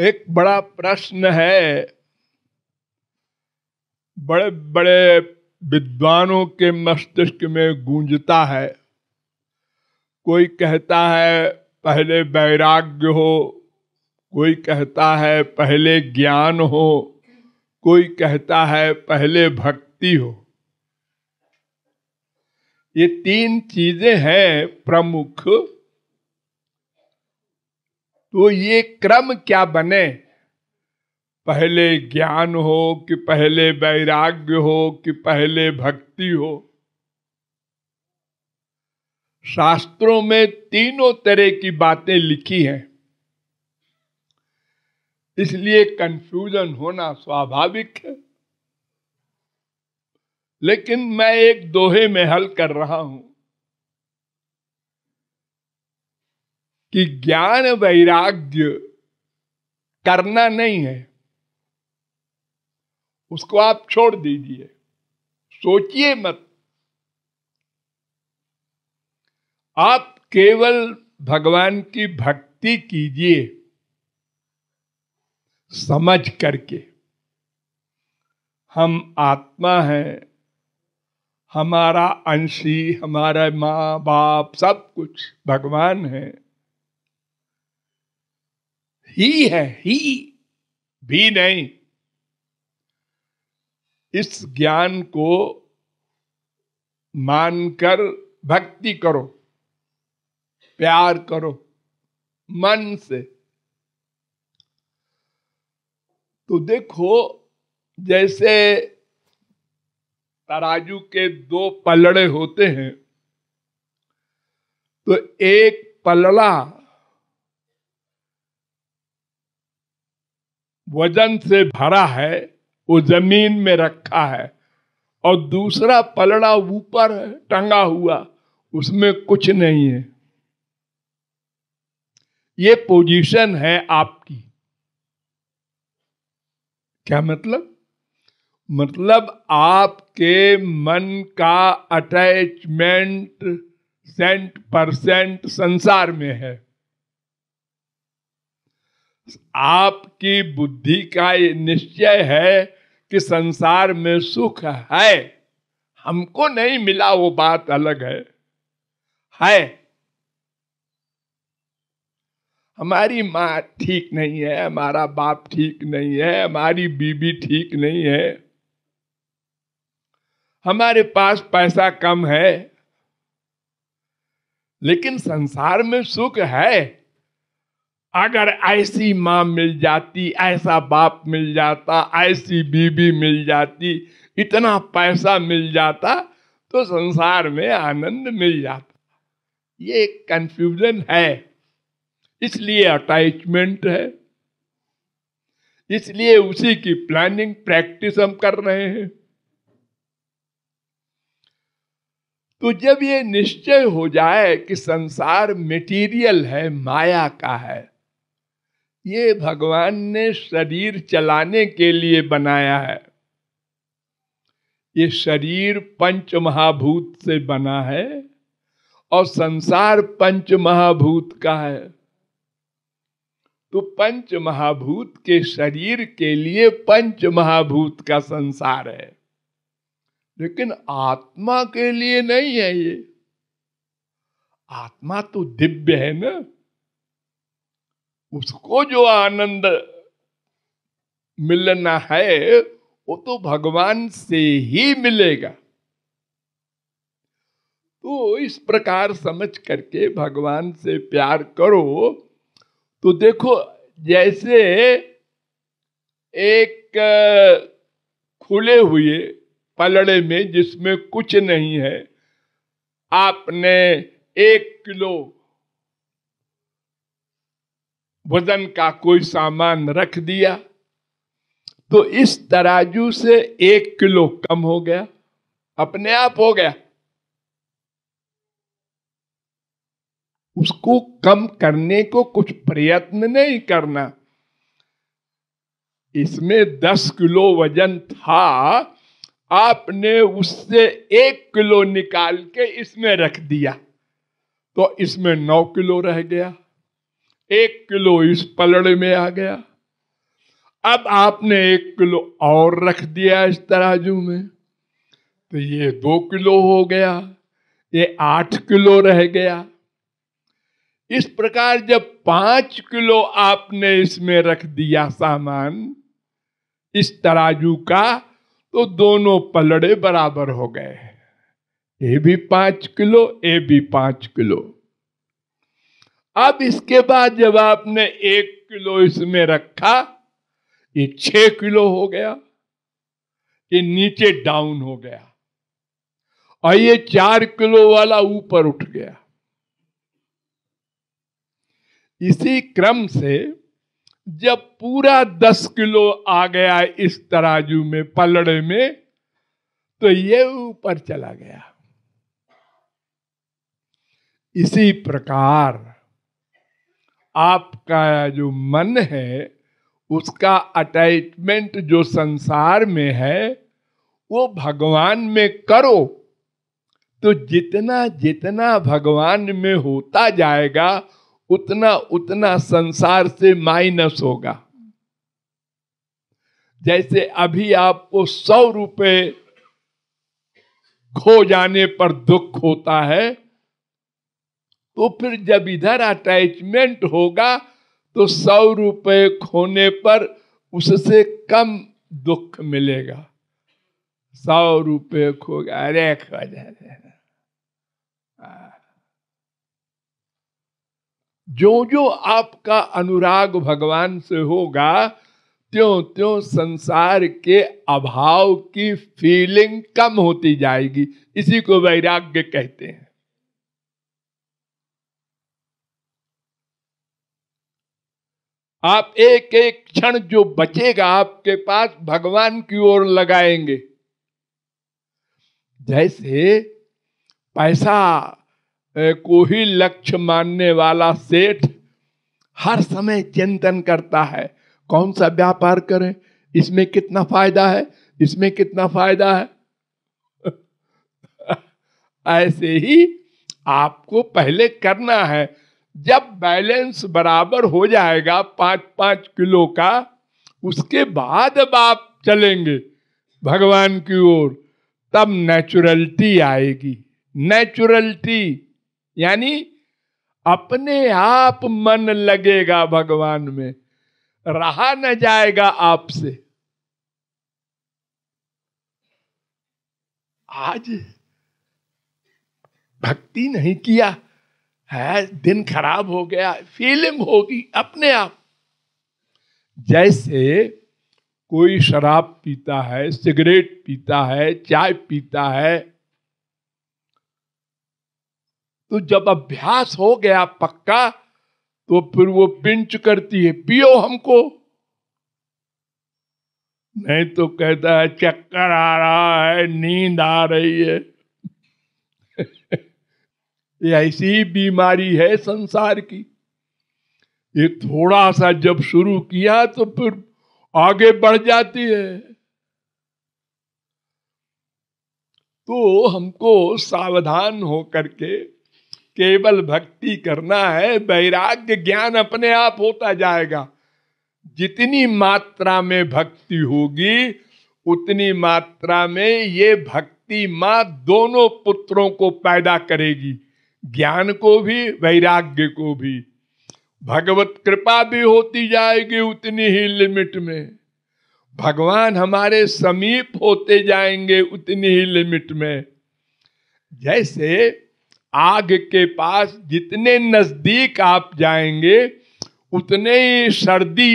एक बड़ा प्रश्न है बड़े बड़े विद्वानों के मस्तिष्क में गूंजता है कोई कहता है पहले वैराग्य हो कोई कहता है पहले ज्ञान हो कोई कहता है पहले भक्ति हो ये तीन चीजें हैं प्रमुख तो ये क्रम क्या बने पहले ज्ञान हो कि पहले वैराग्य हो कि पहले भक्ति हो शास्त्रों में तीनों तरह की बातें लिखी हैं इसलिए कंफ्यूजन होना स्वाभाविक है लेकिन मैं एक दोहे में हल कर रहा हूं कि ज्ञान वैराग्य करना नहीं है उसको आप छोड़ दीजिए सोचिए मत आप केवल भगवान की भक्ति कीजिए समझ करके हम आत्मा हैं हमारा अंशी हमारा माँ बाप सब कुछ भगवान है ही है ही भी नहीं इस ज्ञान को मानकर भक्ति करो प्यार करो मन से तो देखो जैसे तराजू के दो पलड़े होते हैं तो एक पलड़ा वजन से भरा है वो जमीन में रखा है और दूसरा पलड़ा ऊपर टंगा हुआ उसमें कुछ नहीं है ये पोजीशन है आपकी क्या मतलब मतलब आपके मन का अटैचमेंट सेंट परसेंट संसार में है आपकी बुद्धि का ये निश्चय है कि संसार में सुख है हमको नहीं मिला वो बात अलग है है हमारी माँ ठीक नहीं है हमारा बाप ठीक नहीं है हमारी बीबी ठीक नहीं है हमारे पास पैसा कम है लेकिन संसार में सुख है अगर ऐसी माँ मिल जाती ऐसा बाप मिल जाता ऐसी बीबी मिल जाती इतना पैसा मिल जाता तो संसार में आनंद मिल जाता ये कंफ्यूजन है इसलिए अटैचमेंट है इसलिए उसी की प्लानिंग प्रैक्टिस हम कर रहे हैं तो जब ये निश्चय हो जाए कि संसार मटेरियल है माया का है ये भगवान ने शरीर चलाने के लिए बनाया है ये शरीर पंच महाभूत से बना है और संसार पंच महाभूत का है तो पंच महाभूत के शरीर के लिए पंच महाभूत का संसार है लेकिन आत्मा के लिए नहीं है ये आत्मा तो दिव्य है ना उसको जो आनंद मिलना है वो तो भगवान से ही मिलेगा तो इस प्रकार समझ करके भगवान से प्यार करो तो देखो जैसे एक खुले हुए पलड़े में जिसमें कुछ नहीं है आपने एक किलो वजन का कोई सामान रख दिया तो इस तराजू से एक किलो कम हो गया अपने आप हो गया उसको कम करने को कुछ प्रयत्न नहीं करना इसमें दस किलो वजन था आपने उससे एक किलो निकाल के इसमें रख दिया तो इसमें नौ किलो रह गया एक किलो इस पलड़े में आ गया अब आपने एक किलो और रख दिया इस तराजू में तो ये दो किलो हो गया ये आठ किलो रह गया इस प्रकार जब पांच किलो आपने इसमें रख दिया सामान इस तराजू का तो दोनों पलड़े बराबर हो गए ये भी पांच किलो ये भी पांच किलो अब इसके बाद जब आपने एक किलो इसमें रखा ये छह किलो हो गया ये नीचे डाउन हो गया और ये चार किलो वाला ऊपर उठ गया इसी क्रम से जब पूरा दस किलो आ गया इस तराजू में पलड़े में तो ये ऊपर चला गया इसी प्रकार आपका जो मन है उसका अटैचमेंट जो संसार में है वो भगवान में करो तो जितना जितना भगवान में होता जाएगा उतना उतना संसार से माइनस होगा जैसे अभी आपको सौ रुपये खो जाने पर दुख होता है तो फिर जब इधर अटैचमेंट होगा तो सौ रुपये खोने पर उससे कम दुख मिलेगा सौ रुपये खो गया अरे खो जो जो आपका अनुराग भगवान से होगा त्यों त्यों संसार के अभाव की फीलिंग कम होती जाएगी इसी को वैराग्य कहते हैं आप एक एक क्षण जो बचेगा आपके पास भगवान की ओर लगाएंगे जैसे पैसा को ही लक्ष्य मानने वाला सेठ हर समय चिंतन करता है कौन सा व्यापार करें इसमें कितना फायदा है इसमें कितना फायदा है ऐसे ही आपको पहले करना है जब बैलेंस बराबर हो जाएगा पांच पांच किलो का उसके बाद अब आप चलेंगे भगवान की ओर तब नेचुरलिटी आएगी नेचुरलिटी यानी अपने आप मन लगेगा भगवान में रहा न जाएगा आपसे आज भक्ति नहीं किया है दिन खराब हो गया फीलिंग होगी अपने आप जैसे कोई शराब पीता है सिगरेट पीता है चाय पीता है तो जब अभ्यास हो गया पक्का तो फिर वो पिंच करती है पियो हमको नहीं तो कहता है चक्कर आ रहा है नींद आ रही है ऐसी बीमारी है संसार की ये थोड़ा सा जब शुरू किया तो फिर आगे बढ़ जाती है तो हमको सावधान होकर करके केवल भक्ति करना है वैराग्य ज्ञान अपने आप होता जाएगा जितनी मात्रा में भक्ति होगी उतनी मात्रा में ये भक्ति माँ दोनों पुत्रों को पैदा करेगी ज्ञान को भी वैराग्य को भी भगवत कृपा भी होती जाएगी उतनी ही लिमिट में भगवान हमारे समीप होते जाएंगे उतनी ही लिमिट में जैसे आग के पास जितने नजदीक आप जाएंगे उतने ही सर्दी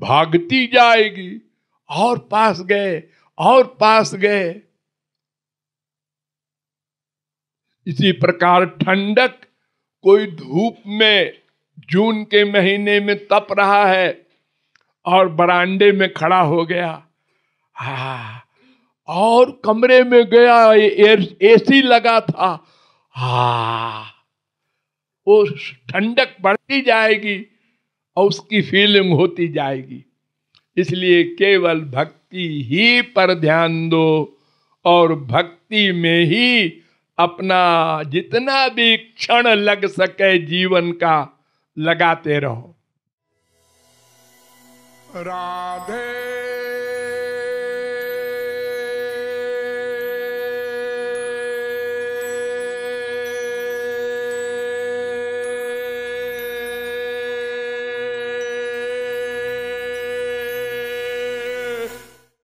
भागती जाएगी और पास गए और पास गए इसी प्रकार ठंडक कोई धूप में जून के महीने में तप रहा है और बरांडे में खड़ा हो गया हा और कमरे में गया एसी लगा था हा वो ठंडक बढ़ती जाएगी और उसकी फीलिंग होती जाएगी इसलिए केवल भक्ति ही पर ध्यान दो और भक्ति में ही अपना जितना भी क्षण लग सके जीवन का लगाते रहो राधे